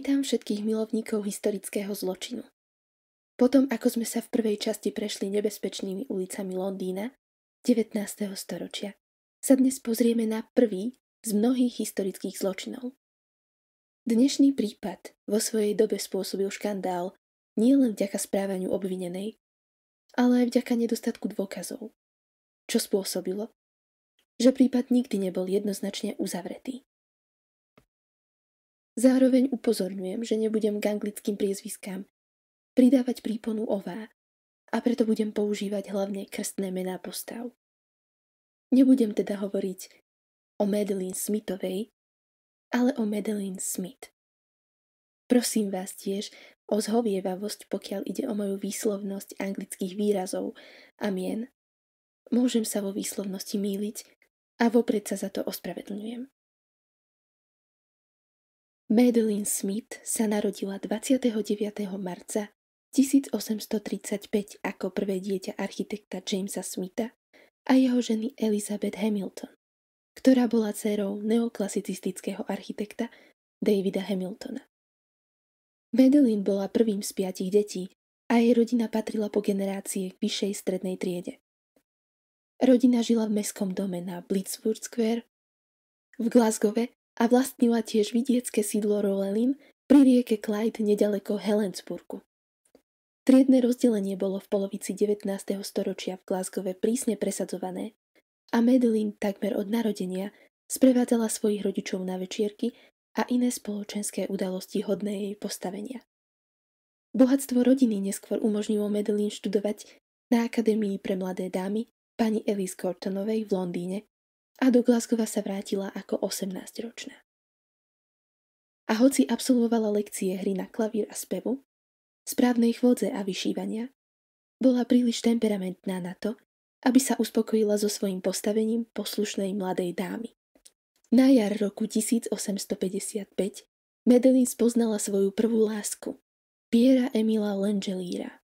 Vítam všetkých milovníkov historického zločinu. Potom, ako sme sa v prvej časti prešli nebezpečnými ulicami Londýna 19. storočia, sa dnes pozrieme na prvý z mnohých historických zločinov. Dnešný prípad vo svojej dobe spôsobil škandál nielen vďaka správaniu obvinenej, ale aj vďaka nedostatku dôkazov, čo spôsobilo, že prípad nikdy nebol jednoznačne uzavretý. Zároveň upozorňujem, že nebudem k anglickým priezviskám pridávať príponu ová a preto budem používať hlavne krstné mená postav. Nebudem teda hovoriť o Madeline Smithovej, ale o Madeline Smith. Prosím vás tiež o zhovievavosť, pokiaľ ide o moju výslovnosť anglických výrazov a mien. Môžem sa vo výslovnosti míliť a vopred sa za to ospravedlňujem. Madeline Smith sa narodila 29. marca 1835 ako prvé dieťa architekta Jamesa Smitha a jeho ženy Elizabeth Hamilton, ktorá bola dcerou neoklasicistického architekta Davida Hamiltona. Madeline bola prvým z piatich detí a jej rodina patrila po generácie k vyššej strednej triede. Rodina žila v meskom dome na Blitzburg Square v Glasgowe a vlastnila tiež vidiecké sídlo Rolelin pri rieke Clyde nedaleko Helensburgu. Triedne rozdelenie bolo v polovici 19. storočia v Glasgowe prísne presadzované a Madeline takmer od narodenia sprevádzala svojich rodičov na večierky a iné spoločenské udalosti hodné jej postavenia. Bohatstvo rodiny neskôr umožnilo Madeline študovať na Akadémii pre mladé dámy pani Elise Cortonovej v Londýne a do Glasgow sa vrátila ako 18-ročná. A hoci absolvovala lekcie hry na klavír a spevu, správnej chvôdze a vyšívania, bola príliš temperamentná na to, aby sa uspokojila so svojím postavením poslušnej mladej dámy. Na jar roku 1855 Medellín spoznala svoju prvú lásku, Piera Emila Langelíra.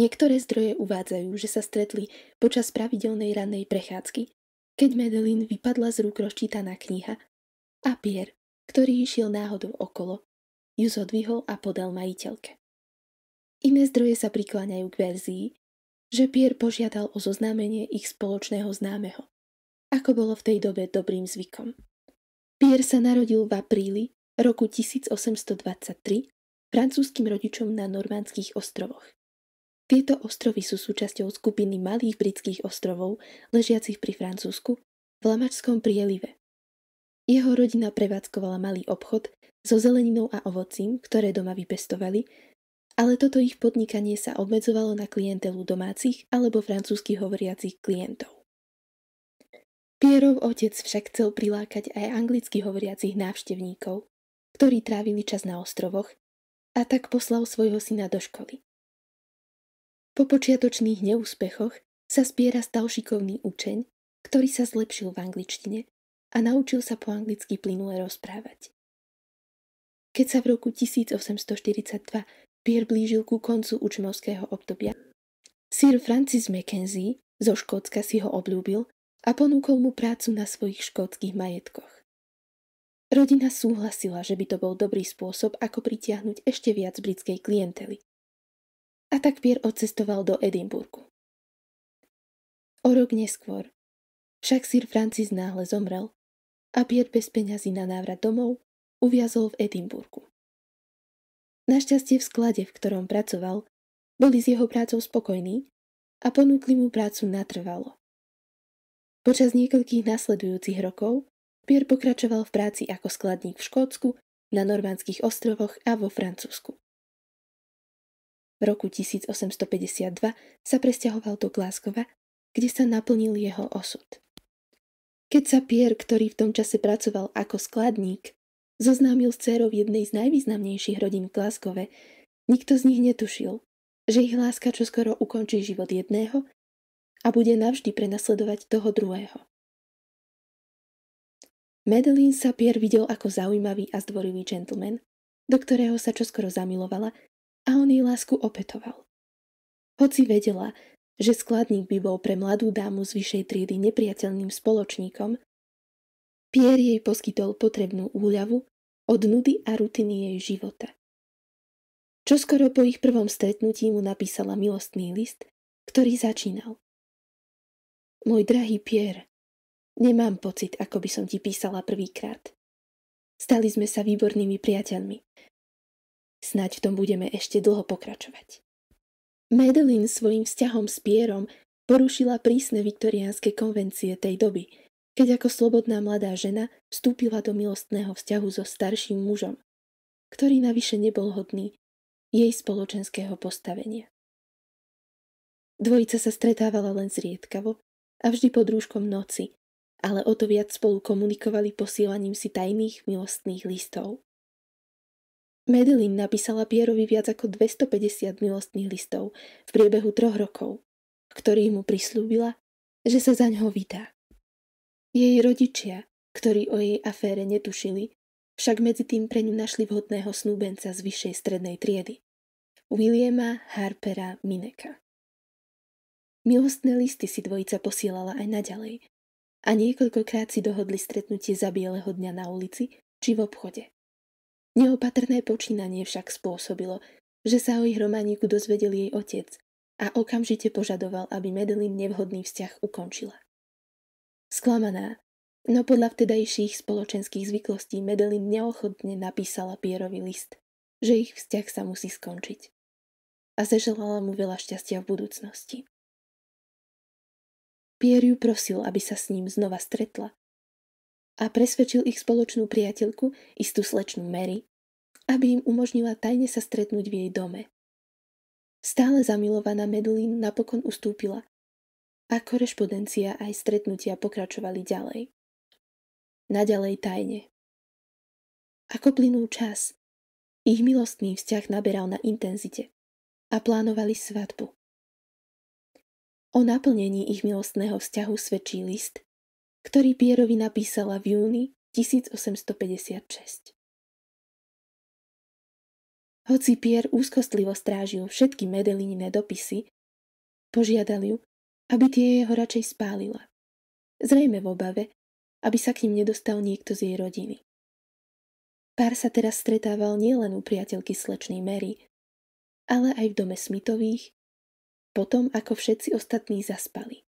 Niektoré zdroje uvádzajú, že sa stretli počas pravidelnej rannej prechádzky keď Medelín vypadla z rúk rozčítaná kniha a pier, ktorý išiel náhodou okolo, ju zodvihol a podal majiteľke. Iné zdroje sa prikláňajú k verzii, že Pier požiadal o zoznámenie ich spoločného známeho, ako bolo v tej dobe dobrým zvykom. Pier sa narodil v apríli roku 1823 francúzským rodičom na Normandských ostrovoch. Tieto ostrovy sú súčasťou skupiny malých britských ostrovov, ležiacich pri Francúzsku, v Lamačskom prielive. Jeho rodina prevádzkovala malý obchod so zeleninou a ovocím, ktoré doma vypestovali, ale toto ich podnikanie sa obmedzovalo na klientelu domácich alebo francúzsky hovoriacich klientov. Pierov otec však chcel prilákať aj anglicky hovoriacich návštevníkov, ktorí trávili čas na ostrovoch, a tak poslal svojho syna do školy. Po počiatočných neúspechoch sa zbiera stal šikovný učeň, ktorý sa zlepšil v angličtine a naučil sa po anglicky plynule rozprávať. Keď sa v roku 1842 Pierre blížil ku koncu učmovského obdobia, Sir Francis Mackenzie zo Škótska si ho obľúbil a ponúkol mu prácu na svojich škótskych majetkoch. Rodina súhlasila, že by to bol dobrý spôsob, ako pritiahnuť ešte viac britskej klientely a Pier odcestoval do Edimburgu. O rok neskôr však Sir Francis náhle zomrel a Pier bez peňazí na návrat domov uviazol v Edimburgu. Našťastie v sklade, v ktorom pracoval, boli s jeho prácou spokojní a ponúkli mu prácu natrvalo. Počas niekoľkých nasledujúcich rokov Pier pokračoval v práci ako skladník v Škótsku, na Normandských ostrovoch a vo Francúzsku. V roku 1852 sa presťahoval do Glasgova, kde sa naplnil jeho osud. Keď sa Pierre, ktorý v tom čase pracoval ako skladník, zoznámil s dcerou jednej z najvýznamnejších rodín v Glasgove, nikto z nich netušil, že ich láska čoskoro ukončí život jedného a bude navždy prenasledovať toho druhého. Madeline sa Pierre videl ako zaujímavý a zdvorilý gentleman, do ktorého sa čoskoro zamilovala a on jej lásku opetoval. Hoci vedela, že skladník by bol pre mladú dámu z vyššej triedy nepriateľným spoločníkom, Pier jej poskytol potrebnú úľavu od nudy a rutiny jej života. Čoskoro po ich prvom stretnutí mu napísala milostný list, ktorý začínal. Môj drahý Pier, nemám pocit, ako by som ti písala prvýkrát. Stali sme sa výbornými priateľmi. Snaď v tom budeme ešte dlho pokračovať. Madeline svojim vzťahom s Pierom porušila prísne viktoriánske konvencie tej doby, keď ako slobodná mladá žena vstúpila do milostného vzťahu so starším mužom, ktorý navyše nebol hodný jej spoločenského postavenia. Dvojica sa stretávala len zriedkavo a vždy pod rúškom noci, ale o to viac spolu komunikovali posielaním si tajných milostných listov. Medellín napísala Pierovi viac ako 250 milostných listov v priebehu troch rokov, v ktorých mu prislúbila, že sa za ňoho vydá. Jej rodičia, ktorí o jej afére netušili, však medzi tým pre ňu našli vhodného snúbenca z vyššej strednej triedy, Williama Harpera Mineka. Milostné listy si dvojica posielala aj naďalej a niekoľkokrát si dohodli stretnutie za bieleho dňa na ulici či v obchode. Neopatrné počínanie však spôsobilo, že sa o ich romániku dozvedel jej otec a okamžite požadoval, aby Madeline nevhodný vzťah ukončila. Sklamaná, no podľa vtedajších spoločenských zvyklostí Madeline neochotne napísala Pierovi list, že ich vzťah sa musí skončiť. A zaželala mu veľa šťastia v budúcnosti. Pierre ju prosil, aby sa s ním znova stretla a presvedčil ich spoločnú priateľku, istú slečnú Mary, aby im umožnila tajne sa stretnúť v jej dome. Stále zamilovaná Medulín napokon ustúpila a korešpondencia aj stretnutia pokračovali ďalej. Naďalej tajne. Ako plynul čas, ich milostný vzťah naberal na intenzite a plánovali svadbu. O naplnení ich milostného vzťahu svedčí list, ktorý Pierovi napísala v júni 1856. Hoci Pier úzkostlivo strážil všetky Medelinine dopisy, požiadal ju, aby tie jeho radšej spálila. Zrejme v obave, aby sa k ním nedostal niekto z jej rodiny. Pár sa teraz stretával nielen u priateľky slečnej Mary, ale aj v dome Smithových, potom ako všetci ostatní zaspali.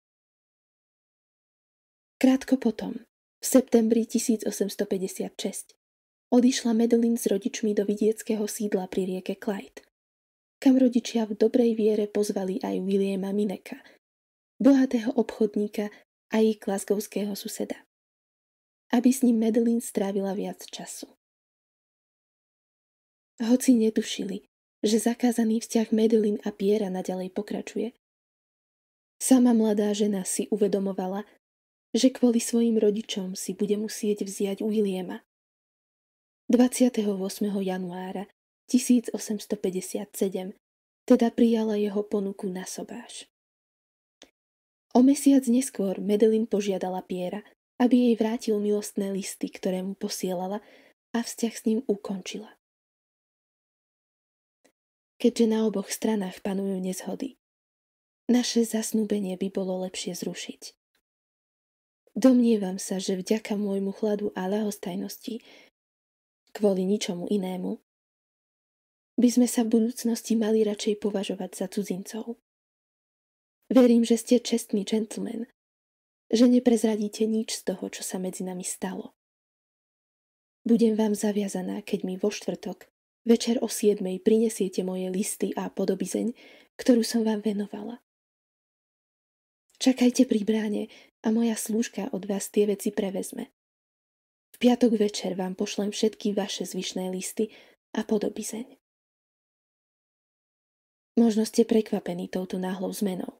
Krátko potom, v septembri 1856, odišla Medellín s rodičmi do vidieckého sídla pri rieke Clyde, kam rodičia v dobrej viere pozvali aj Williama Mineka, bohatého obchodníka a jej klaskovského suseda, aby s ním Medellín strávila viac času. Hoci netušili, že zakázaný vzťah Medellín a Piera naďalej pokračuje, sama mladá žena si uvedomovala, že kvôli svojim rodičom si bude musieť vziať Williama. 28. januára 1857 teda prijala jeho ponuku na sobáš. O mesiac neskôr Medelin požiadala Piera, aby jej vrátil milostné listy, ktoré mu posielala a vzťah s ním ukončila. Keďže na oboch stranách panujú nezhody, naše zasnúbenie by bolo lepšie zrušiť. Domnievam sa, že vďaka môjmu chladu a lahostajnosti, kvôli ničomu inému, by sme sa v budúcnosti mali radšej považovať za cudzincov. Verím, že ste čestný gentleman, že neprezradíte nič z toho, čo sa medzi nami stalo. Budem vám zaviazaná, keď mi vo štvrtok večer o siedmej prinesiete moje listy a podobizeň, ktorú som vám venovala. Čakajte pri bráne, a moja slúžka od vás tie veci prevezme. V piatok večer vám pošlem všetky vaše zvyšné listy a podobizeň. Možno ste prekvapení touto náhlou zmenou.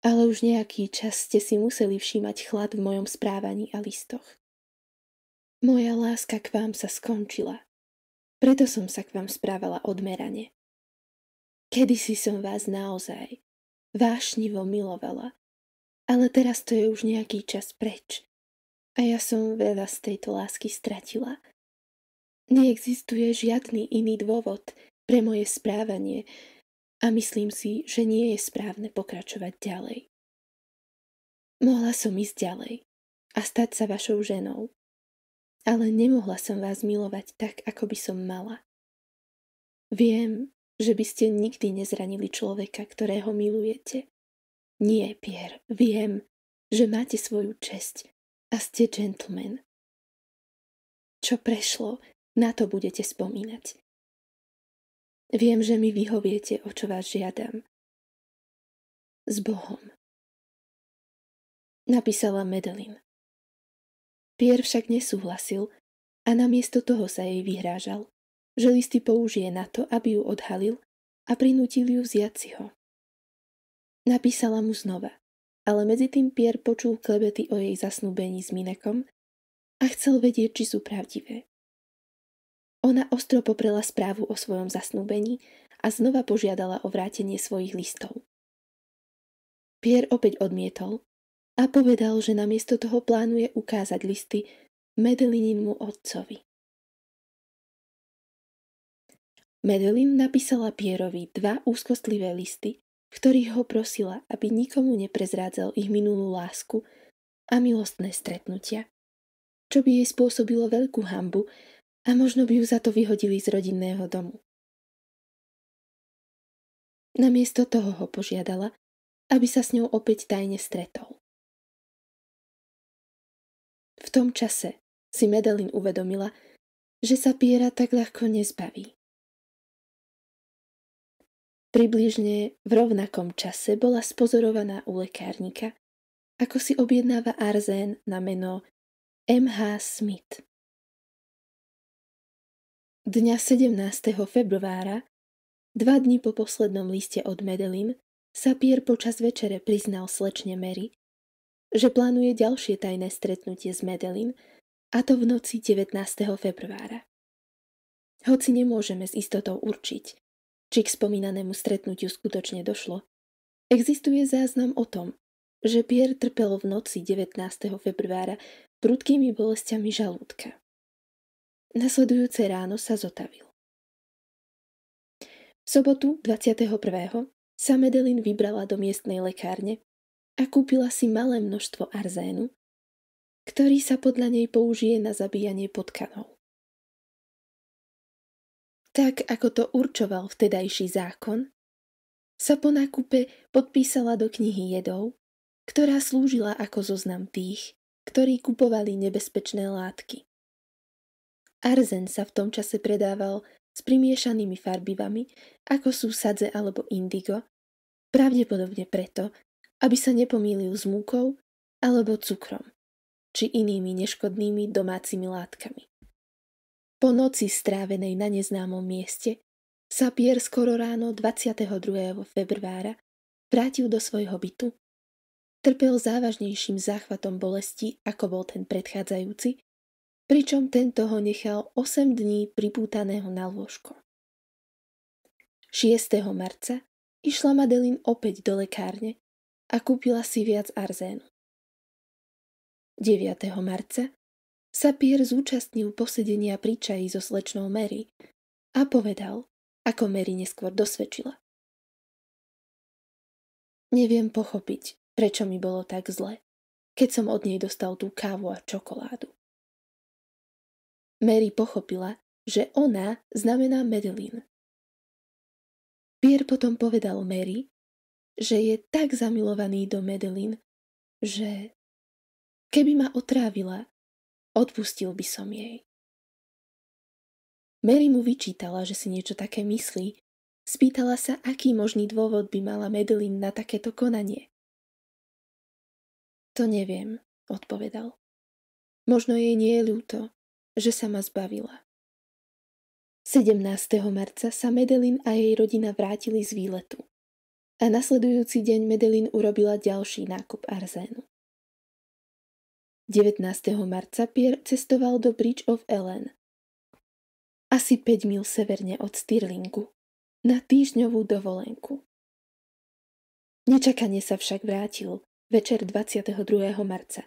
Ale už nejaký čas ste si museli všímať chlad v mojom správaní a listoch. Moja láska k vám sa skončila. Preto som sa k vám správala odmerane. Kedysi som vás naozaj vášnivo milovala ale teraz to je už nejaký čas preč. A ja som veľa z tejto lásky stratila. Neexistuje žiadny iný dôvod pre moje správanie a myslím si, že nie je správne pokračovať ďalej. Mohla som ísť ďalej a stať sa vašou ženou, ale nemohla som vás milovať tak, ako by som mala. Viem, že by ste nikdy nezranili človeka, ktorého milujete. Nie, Pierre, viem, že máte svoju česť a ste gentleman. Čo prešlo, na to budete spomínať. Viem, že mi vyhoviete, o čo vás žiadam. S Bohom. Napísala Medelin. Pierre však nesúhlasil a namiesto toho sa jej vyhrážal, že listy použije na to, aby ju odhalil a prinútil ju vziať si ho. Napísala mu znova, ale medzi tým Pier počul klebety o jej zasnúbení s Minekom a chcel vedieť, či sú pravdivé. Ona ostro poprela správu o svojom zasnúbení a znova požiadala o vrátenie svojich listov. Pier opäť odmietol a povedal, že namiesto toho plánuje ukázať listy Medelininmu otcovi. Medelin napísala Pierovi dva úzkostlivé listy, ktorých ho prosila, aby nikomu neprezrádzal ich minulú lásku a milostné stretnutia, čo by jej spôsobilo veľkú hambu a možno by ju za to vyhodili z rodinného domu. Namiesto toho ho požiadala, aby sa s ňou opäť tajne stretol. V tom čase si Medelin uvedomila, že sa Piera tak ľahko nezbaví. Približne v rovnakom čase bola spozorovaná u lekárnika, ako si objednáva arzén na meno M.H. Smith. Dňa 17. februára, dva dni po poslednom liste od Medelin, sa Pier počas večere priznal slečne Mary, že plánuje ďalšie tajné stretnutie s Medelin, a to v noci 19. februára. Hoci nemôžeme s istotou určiť, či k spomínanému stretnutiu skutočne došlo? Existuje záznam o tom, že Pierre trpel v noci 19. februára prudkými bolestiami žalúdka. Nasledujúce ráno sa zotavil. V sobotu 21. sa Medelin vybrala do miestnej lekárne a kúpila si malé množstvo arzénu, ktorý sa podľa nej použije na zabíjanie potkanov tak ako to určoval vtedajší zákon, sa po nákupe podpísala do knihy jedov, ktorá slúžila ako zoznam tých, ktorí kupovali nebezpečné látky. Arzen sa v tom čase predával s primiešanými farbivami, ako sú sadze alebo indigo, pravdepodobne preto, aby sa nepomýlil s múkou alebo cukrom, či inými neškodnými domácimi látkami. Po noci strávenej na neznámom mieste sa Pier skoro ráno 22. februára vrátil do svojho bytu. Trpel závažnejším záchvatom bolesti, ako bol ten predchádzajúci, pričom tento ho nechal 8 dní pripútaného na lôžko. 6. marca išla Madeline opäť do lekárne a kúpila si viac arzénu. 9. marca sa Pierre zúčastnil posedenia pri čaji so slečnou Mary a povedal, ako Mary neskôr dosvedčila. Neviem pochopiť, prečo mi bolo tak zle, keď som od nej dostal tú kávu a čokoládu. Mary pochopila, že ona znamená Madeline. Pierre potom povedal Mary, že je tak zamilovaný do Madeline, že keby ma otrávila, Odpustil by som jej. Mary mu vyčítala, že si niečo také myslí. Spýtala sa, aký možný dôvod by mala Madeline na takéto konanie. To neviem, odpovedal. Možno jej nie je ľúto, že sa ma zbavila. 17. marca sa Medelin a jej rodina vrátili z výletu. A nasledujúci deň Medelin urobila ďalší nákup arzénu. 19. marca Pierre cestoval do Bridge of Ellen. Asi 5 mil severne od Stirlingu. Na týždňovú dovolenku. Nečakane sa však vrátil večer 22. marca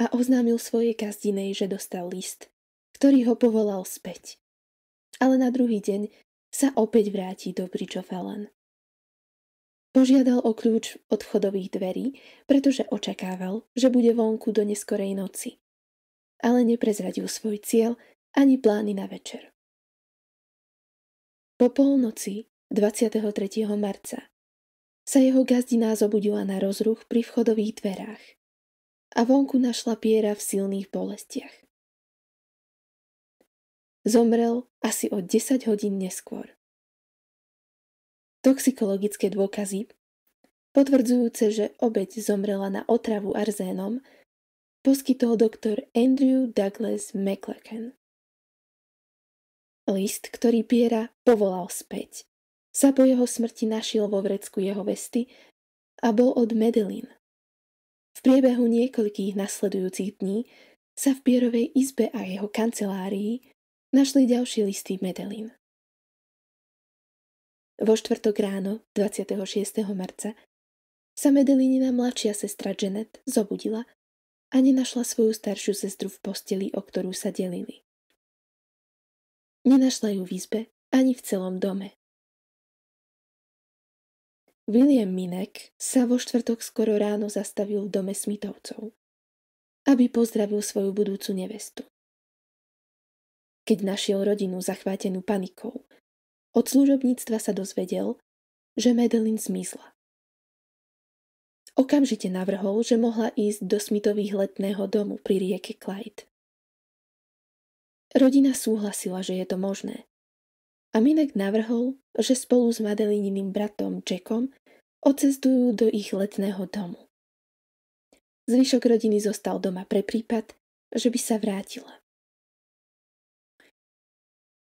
a oznámil svojej kazdinej, že dostal list, ktorý ho povolal späť. Ale na druhý deň sa opäť vráti do Bridge of Ellen. Požiadal o kľúč od chodových dverí, pretože očakával, že bude vonku do neskorej noci. Ale neprezradil svoj cieľ ani plány na večer. Po polnoci 23. marca sa jeho gazdina zobudila na rozruch pri vchodových dverách a vonku našla piera v silných bolestiach. Zomrel asi o 10 hodín neskôr. Toxikologické dôkazy, potvrdzujúce, že obeď zomrela na otravu arzénom, poskytol doktor Andrew Douglas McLacken. List, ktorý Piera povolal späť, sa po jeho smrti našiel vo vrecku jeho vesty a bol od Medellín. V priebehu niekoľkých nasledujúcich dní sa v Pierovej izbe a jeho kancelárii našli ďalšie listy Medellín. Vo štvrtok ráno, 26. marca, sa Medelinina mladšia sestra Janet zobudila a nenašla svoju staršiu sestru v posteli, o ktorú sa delili. Nenašla ju v izbe ani v celom dome. William Minek sa vo štvrtok skoro ráno zastavil v dome Smithovcov, aby pozdravil svoju budúcu nevestu. Keď našiel rodinu zachvátenú panikou – od služobníctva sa dozvedel, že Madeline zmizla. Okamžite navrhol, že mohla ísť do smitových letného domu pri rieke Clyde. Rodina súhlasila, že je to možné. A Minek navrhol, že spolu s Madelininým bratom Jackom odcestujú do ich letného domu. Zvyšok rodiny zostal doma pre prípad, že by sa vrátila.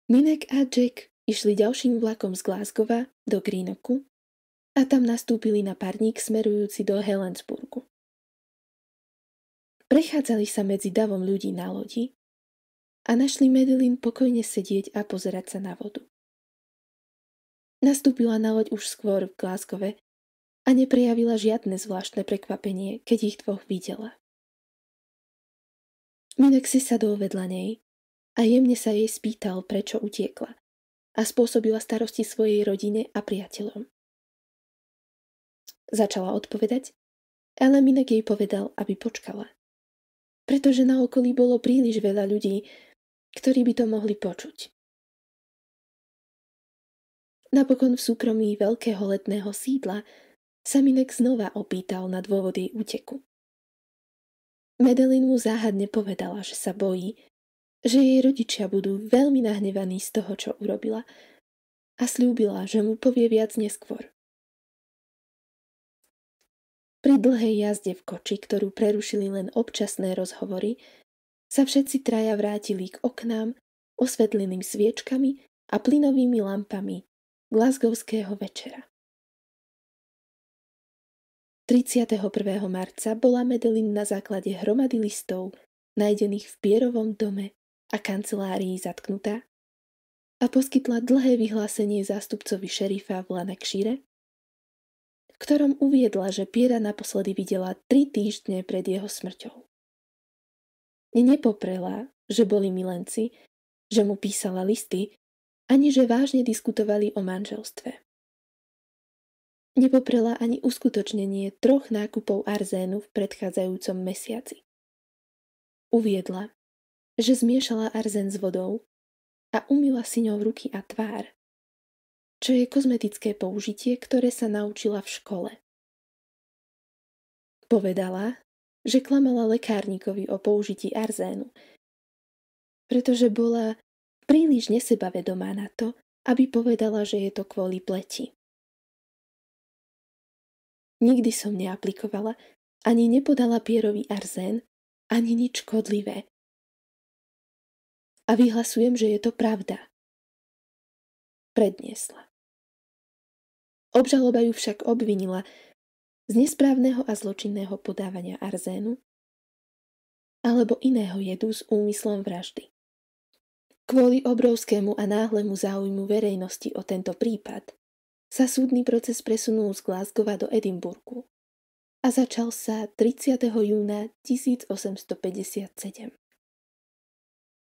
Minek a Jack Išli ďalším vlakom z Glasgova do Greenoku a tam nastúpili na parník smerujúci do Helensburgu. Prechádzali sa medzi davom ľudí na lodi a našli Medelin pokojne sedieť a pozerať sa na vodu. Nastúpila na loď už skôr v Glasgove a neprejavila žiadne zvláštne prekvapenie, keď ich dvoch videla. Minek si sadol vedľa nej a jemne sa jej spýtal, prečo utiekla a spôsobila starosti svojej rodine a priateľom. Začala odpovedať, ale Minek jej povedal, aby počkala. Pretože na okolí bolo príliš veľa ľudí, ktorí by to mohli počuť. Napokon v súkromí veľkého letného sídla sa Minek znova opýtal na dôvody úteku. Medelin mu záhadne povedala, že sa bojí, že jej rodičia budú veľmi nahnevaní z toho, čo urobila a slúbila, že mu povie viac neskôr. Pri dlhej jazde v koči, ktorú prerušili len občasné rozhovory, sa všetci traja vrátili k oknám, osvetleným sviečkami a plynovými lampami glasgovského večera. 31. marca bola Medelin na základe hromady listov, nájdených v Pierovom dome a kancelárii zatknutá a poskytla dlhé vyhlásenie zástupcovi šerifa v Lanakšíre, v ktorom uviedla, že Piera naposledy videla tri týždne pred jeho smrťou. Nepoprela, že boli milenci, že mu písala listy, ani že vážne diskutovali o manželstve. Nepoprela ani uskutočnenie troch nákupov arzénu v predchádzajúcom mesiaci. Uviedla, že zmiešala arzen s vodou a umila si ňou ruky a tvár, čo je kozmetické použitie, ktoré sa naučila v škole. Povedala, že klamala lekárnikovi o použití arzénu, pretože bola príliš nesebavedomá na to, aby povedala, že je to kvôli pleti. Nikdy som neaplikovala, ani nepodala Pierovi arzén, ani nič škodlivé, a vyhlasujem, že je to pravda. Predniesla. Obžaloba ju však obvinila z nesprávneho a zločinného podávania arzénu alebo iného jedu s úmyslom vraždy. Kvôli obrovskému a náhlemu záujmu verejnosti o tento prípad sa súdny proces presunul z Glasgowa do Edimburgu a začal sa 30. júna 1857.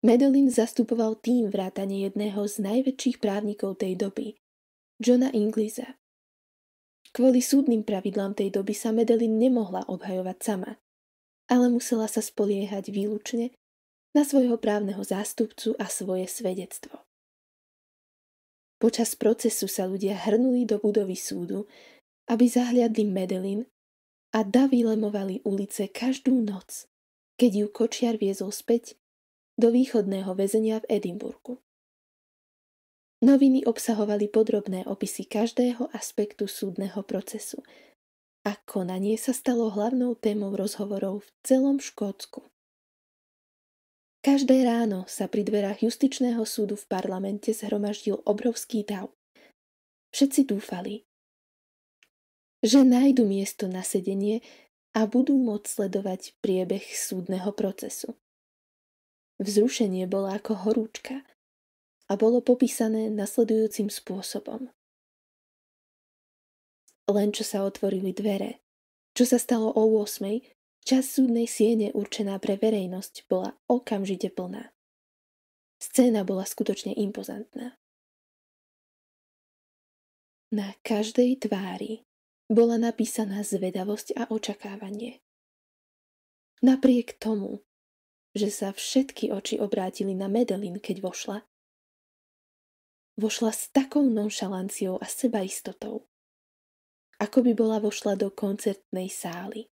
Medolin zastupoval tým vrátane jedného z najväčších právnikov tej doby, Johna Inglisa. Kvôli súdnym pravidlám tej doby sa Medellin nemohla obhajovať sama, ale musela sa spoliehať výlučne na svojho právneho zástupcu a svoje svedectvo. Počas procesu sa ľudia hrnuli do budovy súdu, aby zahliadli Medellin a lemovali ulice každú noc, keď ju kočiar viezol späť do východného väzenia v Edimburgu. Noviny obsahovali podrobné opisy každého aspektu súdneho procesu a konanie sa stalo hlavnou témou rozhovorov v celom Škótsku. Každé ráno sa pri dverách justičného súdu v parlamente zhromaždil obrovský dav. Všetci dúfali, že nájdu miesto na sedenie a budú môcť sledovať priebeh súdneho procesu. Vzrušenie bolo ako horúčka a bolo popísané nasledujúcim spôsobom. Len čo sa otvorili dvere, čo sa stalo o 8, čas súdnej siene určená pre verejnosť bola okamžite plná. Scéna bola skutočne impozantná. Na každej tvári bola napísaná zvedavosť a očakávanie. Napriek tomu, že sa všetky oči obrátili na Medelin, keď vošla. Vošla s takou nonšalanciou a sebaistotou, ako by bola vošla do koncertnej sály.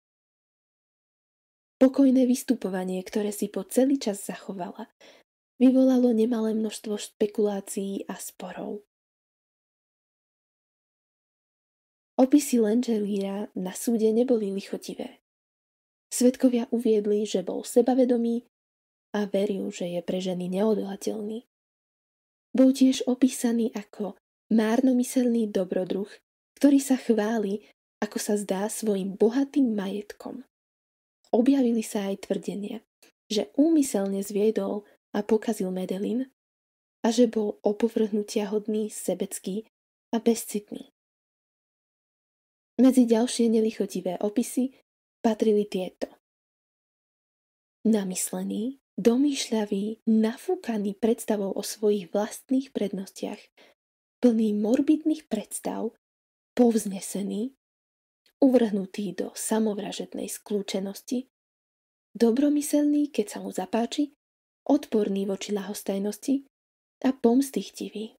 Pokojné vystupovanie, ktoré si po celý čas zachovala, vyvolalo nemalé množstvo špekulácií a sporov. Opisy Langelíra na súde neboli lichotivé. Svedkovia uviedli, že bol sebavedomý a veril, že je pre ženy neodolateľný. Bol tiež opísaný ako márnomyselný dobrodruh, ktorý sa chváli, ako sa zdá, svojim bohatým majetkom. Objavili sa aj tvrdenia, že úmyselne zviedol a pokazil Medelin a že bol opovrhnutia hodný, sebecký a bezcitný. Medzi ďalšie nelichotivé opisy patrili tieto. Namyslený, domýšľavý, nafúkaný predstavou o svojich vlastných prednostiach, plný morbidných predstav, povznesený, uvrhnutý do samovražednej skľúčenosti, dobromyselný, keď sa mu zapáči, odporný voči lahostajnosti a pomstichtivý.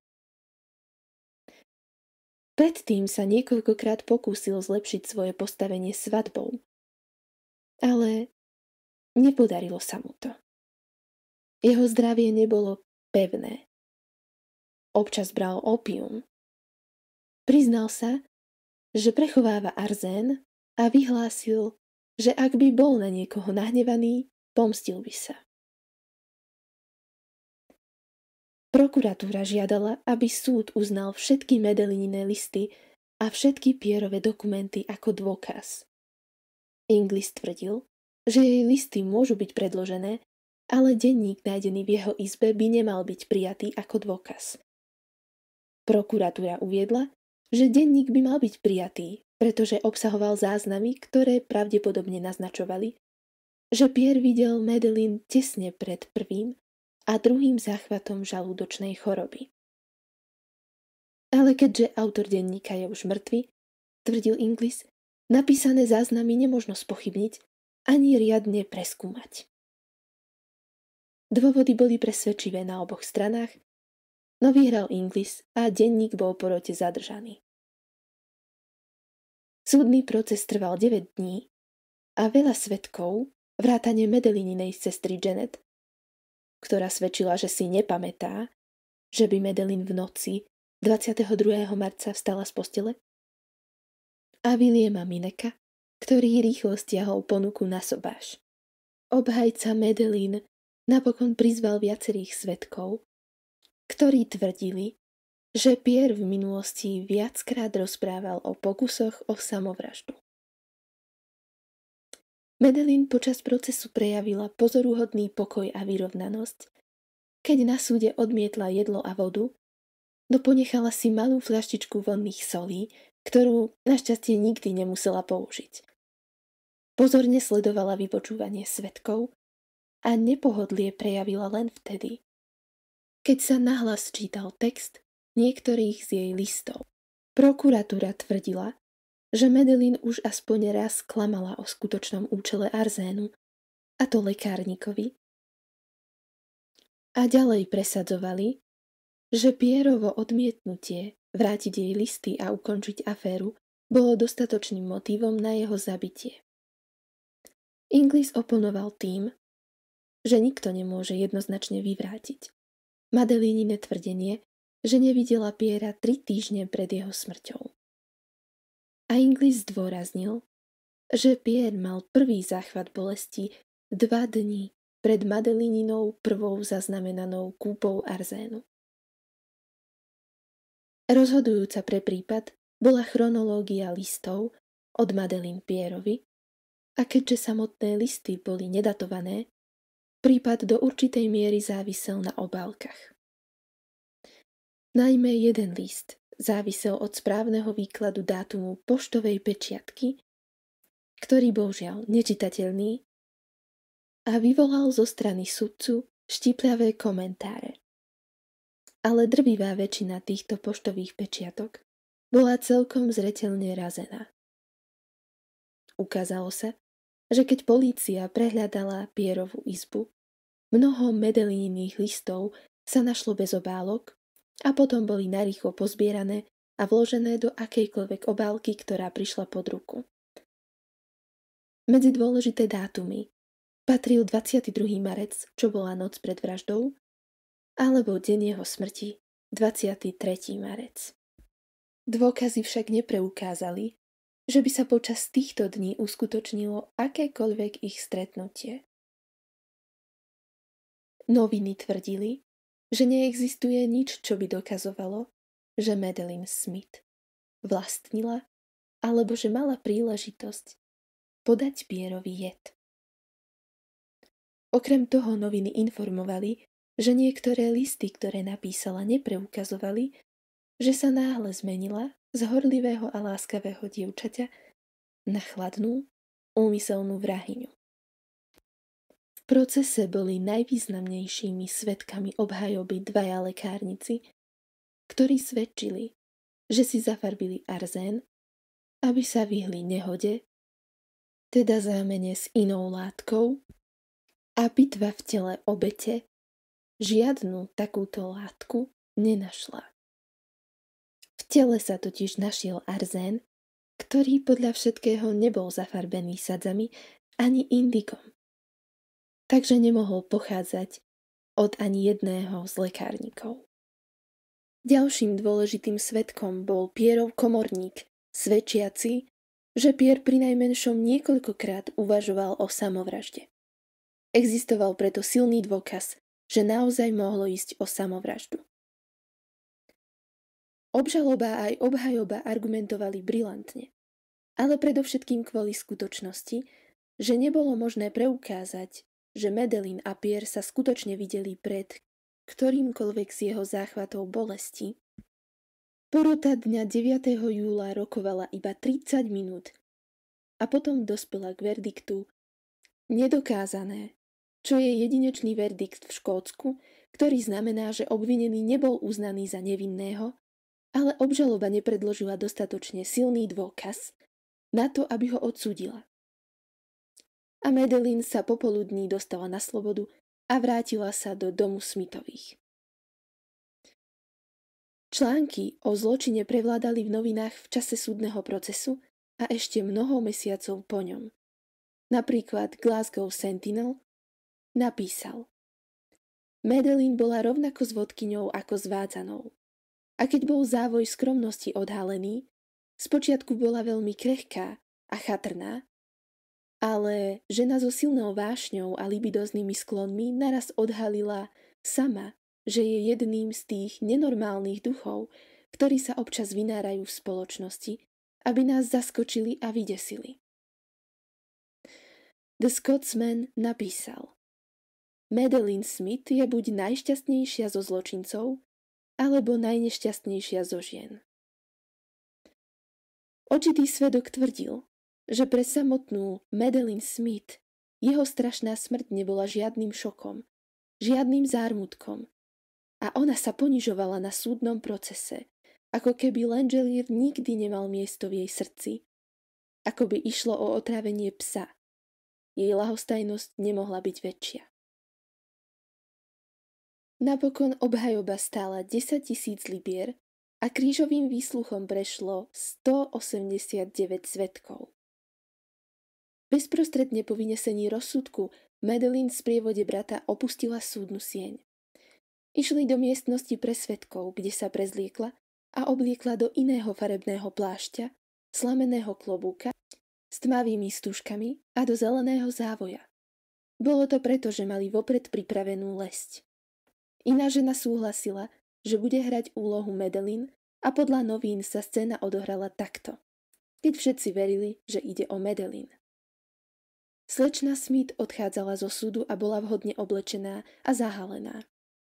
Predtým sa niekoľkokrát pokúsil zlepšiť svoje postavenie svadbou, ale nepodarilo sa mu to. Jeho zdravie nebolo pevné. Občas bral opium. Priznal sa, že prechováva arzén a vyhlásil, že ak by bol na niekoho nahnevaný, pomstil by sa. Prokuratúra žiadala, aby súd uznal všetky medelinné listy a všetky pierové dokumenty ako dôkaz. Inglis tvrdil, že jej listy môžu byť predložené, ale denník nájdený v jeho izbe by nemal byť prijatý ako dôkaz. Prokuratúra uviedla, že denník by mal byť prijatý, pretože obsahoval záznamy, ktoré pravdepodobne naznačovali, že Pierre videl Madeline tesne pred prvým a druhým záchvatom žalúdočnej choroby. Ale keďže autor denníka je už mŕtvy, tvrdil Inglis, Napísané záznamy nemožno spochybniť ani riadne preskúmať. Dôvody boli presvedčivé na oboch stranách, no vyhral Inglis a denník bol po rote zadržaný. Súdny proces trval 9 dní a veľa svetkov, vrátane Medelininej sestry Janet, ktorá svedčila, že si nepamätá, že by Medelin v noci 22. marca vstala z postele, a Williama Mineka, ktorý rýchlo stiahol ponuku na sobáš. Obhajca Medellín napokon prizval viacerých svetkov, ktorí tvrdili, že Pierre v minulosti viackrát rozprával o pokusoch o samovraždu. Medellín počas procesu prejavila pozoruhodný pokoj a vyrovnanosť, keď na súde odmietla jedlo a vodu, no ponechala si malú fľaštičku vonných solí, ktorú našťastie nikdy nemusela použiť. Pozorne sledovala vypočúvanie svetkov a nepohodlie prejavila len vtedy, keď sa nahlas čítal text niektorých z jej listov. Prokuratúra tvrdila, že Medelín už aspoň raz klamala o skutočnom účele arzénu, a to lekárnikovi. A ďalej presadzovali, že Pierovo odmietnutie Vrátiť jej listy a ukončiť aféru bolo dostatočným motívom na jeho zabitie. Inglis oponoval tým, že nikto nemôže jednoznačne vyvrátiť. Madelínine tvrdenie, že nevidela Piera tri týždne pred jeho smrťou. A Inglis zdôraznil, že Pier mal prvý záchvat bolesti dva dní pred Madelíninou prvou zaznamenanou kúpou arzénu. Rozhodujúca pre prípad bola chronológia listov od Madeleine Pierovi a keďže samotné listy boli nedatované, prípad do určitej miery závisel na obálkach. Najmä jeden list závisel od správneho výkladu dátumu poštovej pečiatky, ktorý žiaľ nečitateľný a vyvolal zo strany sudcu štipľavé komentáre ale drvivá väčšina týchto poštových pečiatok bola celkom zretelne razená. Ukázalo sa, že keď polícia prehľadala Pierovú izbu, mnoho medelínnych listov sa našlo bez obálok a potom boli narýchlo pozbierané a vložené do akejkoľvek obálky, ktorá prišla pod ruku. Medzi dôležité dátumy patril 22. marec, čo bola noc pred vraždou, alebo deň jeho smrti 23. marec. Dôkazy však nepreukázali, že by sa počas týchto dní uskutočnilo akékoľvek ich stretnutie. Noviny tvrdili, že neexistuje nič, čo by dokazovalo, že Madeline Smith vlastnila alebo že mala príležitosť podať Pierovi jed. Okrem toho noviny informovali, že niektoré listy, ktoré napísala, nepreukazovali, že sa náhle zmenila z horlivého a láskavého dievčaťa na chladnú, úmyselnú vrahyňu. V procese boli najvýznamnejšími svetkami obhajoby dvaja lekárnici, ktorí svedčili, že si zafarbili arzén, aby sa vyhli nehode, teda zámene s inou látkou, a bitva v tele obete žiadnu takúto látku nenašla. V tele sa totiž našiel arzén, ktorý podľa všetkého nebol zafarbený sadzami ani indikom. Takže nemohol pochádzať od ani jedného z lekárnikov. Ďalším dôležitým svetkom bol Pierov komorník, svedčiaci, že Pier pri najmenšom niekoľkokrát uvažoval o samovražde. Existoval preto silný dôkaz, že naozaj mohlo ísť o samovraždu. Obžaloba aj obhajoba argumentovali brilantne, ale predovšetkým kvôli skutočnosti, že nebolo možné preukázať, že Medelin a Pierre sa skutočne videli pred ktorýmkoľvek z jeho záchvatov bolesti. Porota dňa 9. júla rokovala iba 30 minút a potom dospela k verdiktu nedokázané čo je jedinečný verdikt v Škótsku, ktorý znamená, že obvinený nebol uznaný za nevinného, ale obžaloba nepredložila dostatočne silný dôkaz na to, aby ho odsudila. A Medelin sa popoludní dostala na slobodu a vrátila sa do domu Smithových. Články o zločine prevládali v novinách v čase súdneho procesu a ešte mnoho mesiacov po ňom. Napríklad Glasgow Sentinel Napísal. Madeline bola rovnako s vodkyňou ako s vádzanou. A keď bol závoj skromnosti odhalený, spočiatku bola veľmi krehká a chatrná, ale žena so silnou vášňou a libidoznými sklonmi naraz odhalila sama, že je jedným z tých nenormálnych duchov, ktorí sa občas vynárajú v spoločnosti, aby nás zaskočili a vydesili. The Scotsman napísal Madeline Smith je buď najšťastnejšia zo zločincov, alebo najnešťastnejšia zo žien. Očitý svedok tvrdil, že pre samotnú Madeline Smith jeho strašná smrť nebola žiadnym šokom, žiadnym zármutkom a ona sa ponižovala na súdnom procese, ako keby Langelier nikdy nemal miesto v jej srdci, ako by išlo o otrávenie psa. Jej lahostajnosť nemohla byť väčšia. Napokon obhajoba stála 10 tisíc libier a krížovým výsluchom prešlo 189 svetkov. Bezprostredne po vynesení rozsudku Madeline v sprievode brata opustila súdnu sieň. Išli do miestnosti pre svetkov, kde sa prezliekla a obliekla do iného farebného plášťa, slameného klobúka s tmavými stužkami a do zeleného závoja. Bolo to preto, že mali vopred pripravenú lesť. Iná žena súhlasila, že bude hrať úlohu Medelin a podľa novín sa scéna odohrala takto, keď všetci verili, že ide o Medelin. Slečna Smith odchádzala zo súdu a bola vhodne oblečená a zahalená.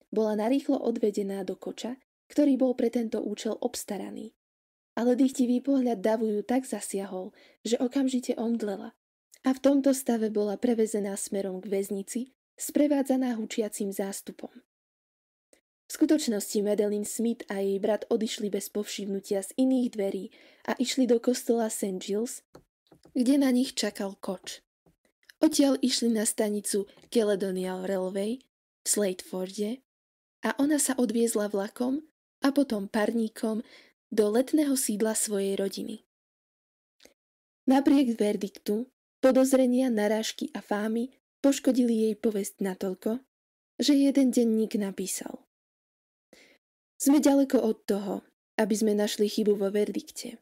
Bola narýchlo odvedená do koča, ktorý bol pre tento účel obstaraný. Ale dychtivý pohľad davu ju tak zasiahol, že okamžite omdlela. A v tomto stave bola prevezená smerom k väznici, sprevádzaná hučiacim zástupom. V skutočnosti Madeline Smith a jej brat odišli bez povšimnutia z iných dverí a išli do kostola St. Giles, kde na nich čakal koč. Odtiaľ išli na stanicu Caledonial Railway v Slateforde a ona sa odviezla vlakom a potom parníkom do letného sídla svojej rodiny. Napriek verdiktu, podozrenia, narážky a fámy poškodili jej povesť natoľko, že jeden denník napísal. Sme ďaleko od toho, aby sme našli chybu vo verdikte.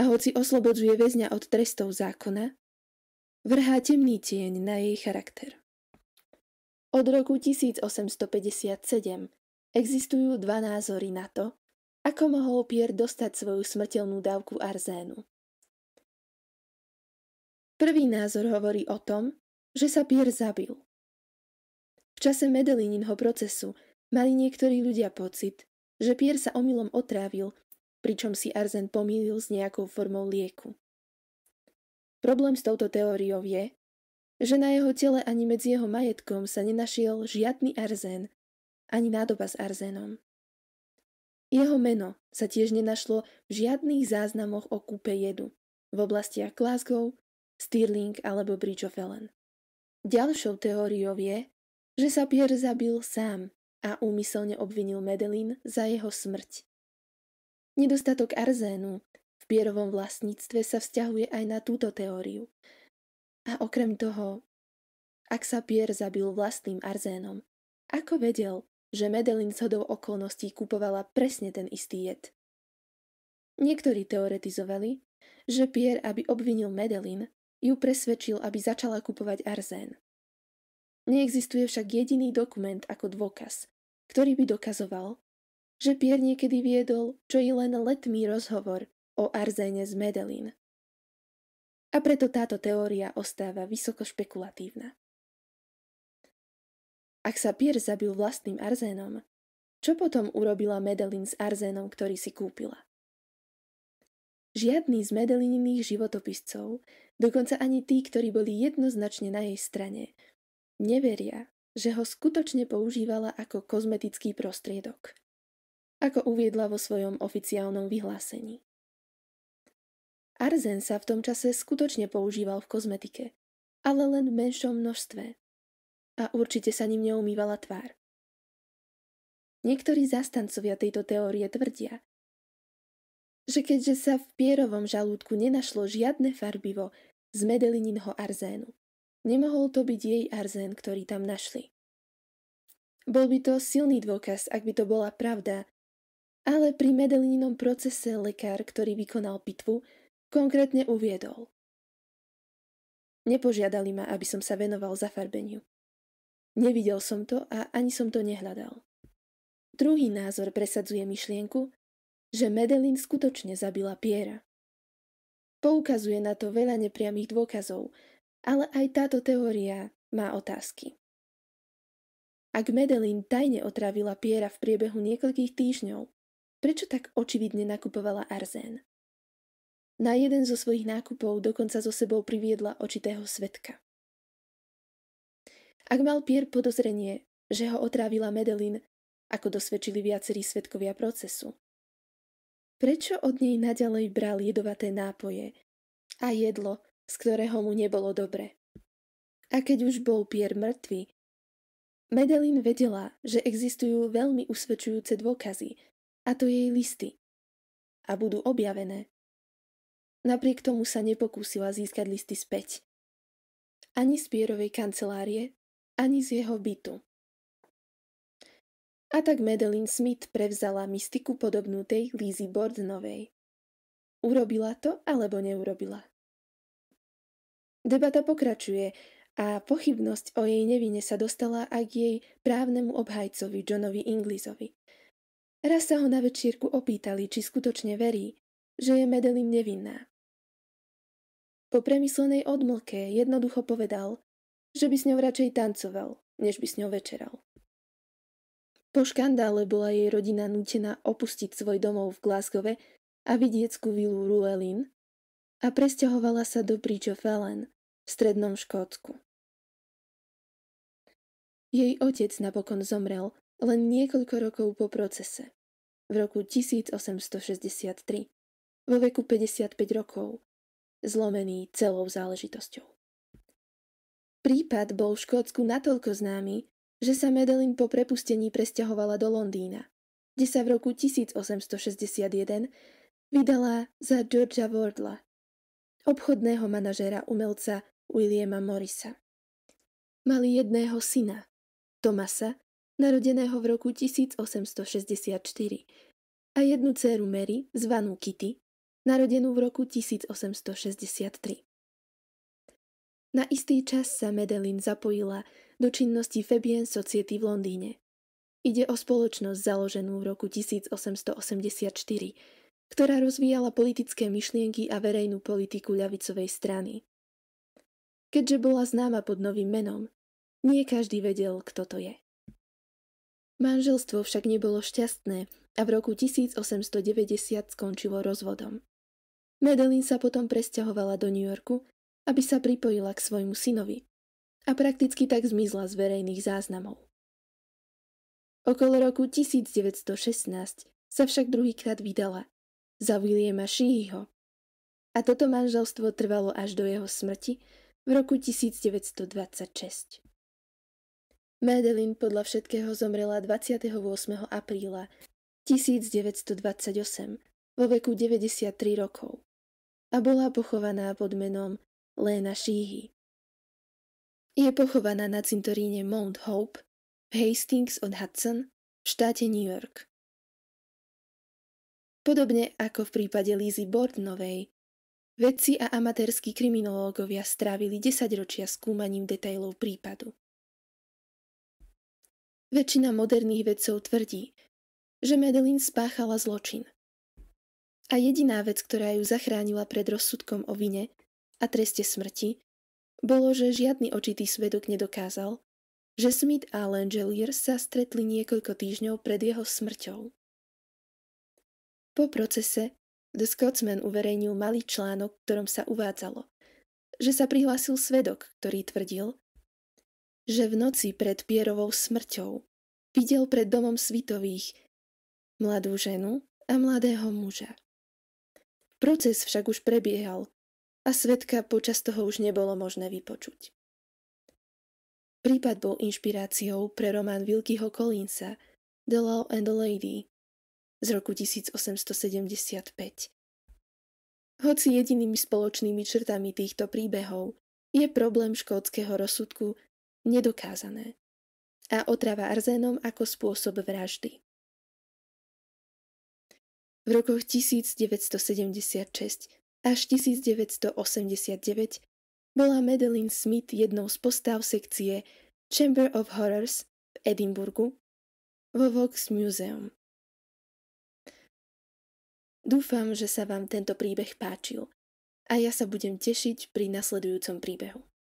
A hoci oslobodzuje väzňa od trestov zákona, vrhá temný tieň na jej charakter. Od roku 1857 existujú dva názory na to, ako mohol Pierre dostať svoju smrteľnú dávku arzénu. Prvý názor hovorí o tom, že sa Pierre zabil. V čase Medelíninho procesu Mali niektorí ľudia pocit, že Pier sa omylom otrávil, pričom si Arzen pomýlil s nejakou formou lieku. Problém s touto teóriou je, že na jeho tele ani medzi jeho majetkom sa nenašiel žiadny arzén, ani nádoba s arzénom. Jeho meno sa tiež nenašlo v žiadnych záznamoch o kúpe jedu v oblastiach Glasgow, Stirling alebo Bridge of Ellen. Ďalšou teóriou je, že sa Pierre zabil sám a úmyselne obvinil Medelin za jeho smrť. Nedostatok arzénu v bierovom vlastníctve sa vzťahuje aj na túto teóriu. A okrem toho, ak sa Pierre zabil vlastným arzénom, ako vedel, že Medelin z hodou okolností kupovala presne ten istý jed? Niektorí teoretizovali, že Pierre, aby obvinil Medelin, ju presvedčil, aby začala kupovať arzén. Neexistuje však jediný dokument ako dôkaz, ktorý by dokazoval, že Pierre niekedy viedol čo i len letmý rozhovor o arzéne z Medellín. A preto táto teória ostáva vysoko špekulatívna. Ak sa Pierre zabil vlastným arzénom, čo potom urobila Medellín s arzénom, ktorý si kúpila? Žiadny z Medelinných životopiscov, dokonca ani tí, ktorí boli jednoznačne na jej strane, Neveria, že ho skutočne používala ako kozmetický prostriedok, ako uviedla vo svojom oficiálnom vyhlásení. Arzen sa v tom čase skutočne používal v kozmetike, ale len v menšom množstve. A určite sa ním neumývala tvár. Niektorí zastancovia tejto teórie tvrdia, že keďže sa v pierovom žalúdku nenašlo žiadne farbivo z medelininho arzénu, Nemohol to byť jej arzen, ktorý tam našli. Bol by to silný dôkaz, ak by to bola pravda, ale pri medelínom procese lekár, ktorý vykonal pitvu, konkrétne uviedol. Nepožiadali ma, aby som sa venoval zafarbeniu. Nevidel som to a ani som to nehľadal. Druhý názor presadzuje myšlienku, že Medelin skutočne zabila Piera. Poukazuje na to veľa nepriamých dôkazov, ale aj táto teória má otázky. Ak Medelin tajne otravila Piera v priebehu niekoľkých týždňov, prečo tak očividne nakupovala arzén? Na jeden zo svojich nákupov dokonca so sebou priviedla očitého svetka. Ak mal Pier podozrenie, že ho otrávila Medelin, ako dosvedčili viacerí svetkovia procesu, prečo od nej naďalej bral jedovaté nápoje a jedlo, z ktorého mu nebolo dobre. A keď už bol Pierre mŕtvy, Medelin vedela, že existujú veľmi usvedčujúce dôkazy, a to jej listy. A budú objavené. Napriek tomu sa nepokúsila získať listy späť. Ani z Pierovej kancelárie, ani z jeho bytu. A tak Madeline Smith prevzala mystiku podobnú tej Lizzie Bordnovej. Urobila to alebo neurobila? Debata pokračuje a pochybnosť o jej nevine sa dostala aj k jej právnemu obhajcovi Johnovi Inglisovi. Raz sa ho na večírku opýtali, či skutočne verí, že je Madeline nevinná. Po premyslenej odmlke jednoducho povedal, že by s ňou radšej tancoval, než by s ňou večeral. Po škandále bola jej rodina nutená opustiť svoj domov v Glasgowe a vidieckú vilu Ruelin a presťahovala sa do Bridge of Allen – v strednom Škótsku. Jej otec napokon zomrel len niekoľko rokov po procese, v roku 1863, vo veku 55 rokov, zlomený celou záležitosťou. Prípad bol v Škótsku natoľko známy, že sa Medellín po prepustení presťahovala do Londýna, kde sa v roku 1861 vydala za Georgia Wardla, obchodného manažéra umelca Williama Morisa. Mali jedného syna, Tomasa, narodeného v roku 1864, a jednu dceru Mary, zvanú Kitty, narodenú v roku 1863. Na istý čas sa Medelin zapojila do činnosti Fabian Society v Londýne. Ide o spoločnosť založenú v roku 1884, ktorá rozvíjala politické myšlienky a verejnú politiku ľavicovej strany keďže bola známa pod novým menom. Nie každý vedel, kto to je. Manželstvo však nebolo šťastné a v roku 1890 skončilo rozvodom. Madeline sa potom presťahovala do New Yorku, aby sa pripojila k svojmu synovi a prakticky tak zmizla z verejných záznamov. Okolo roku 1916 sa však druhýkrát vydala za Williama Sheehyho a toto manželstvo trvalo až do jeho smrti v roku 1926. Madeline podľa všetkého zomrela 28. apríla 1928 vo veku 93 rokov a bola pochovaná pod menom Lena Sheehy. Je pochovaná na cintoríne Mount Hope v Hastings on Hudson v štáte New York. Podobne ako v prípade Lizzy Bordnovej, Vedci a amatérskí kriminológovia strávili 10 ročia skúmaním detailov prípadu. Väčšina moderných vedcov tvrdí, že Madeline spáchala zločin. A jediná vec, ktorá ju zachránila pred rozsudkom o vine a treste smrti, bolo, že žiadny očitý svedok nedokázal, že Smith a Langelier sa stretli niekoľko týždňov pred jeho smrťou. Po procese The Scotsman uverejnil malý článok, v ktorom sa uvádzalo, že sa prihlásil svedok, ktorý tvrdil, že v noci pred Pierovou smrťou videl pred domom Svitových mladú ženu a mladého muža. Proces však už prebiehal a svetka počas toho už nebolo možné vypočuť. Prípad bol inšpiráciou pre román Wilkyho Collinsa The Law and the Lady z roku 1875. Hoci jedinými spoločnými črtami týchto príbehov je problém škótskeho rozsudku nedokázané a otrava arzénom ako spôsob vraždy. V rokoch 1976 až 1989 bola Madeline Smith jednou z postav sekcie Chamber of Horrors v Edinburgu vo Vox Museum. Dúfam, že sa vám tento príbeh páčil a ja sa budem tešiť pri nasledujúcom príbehu.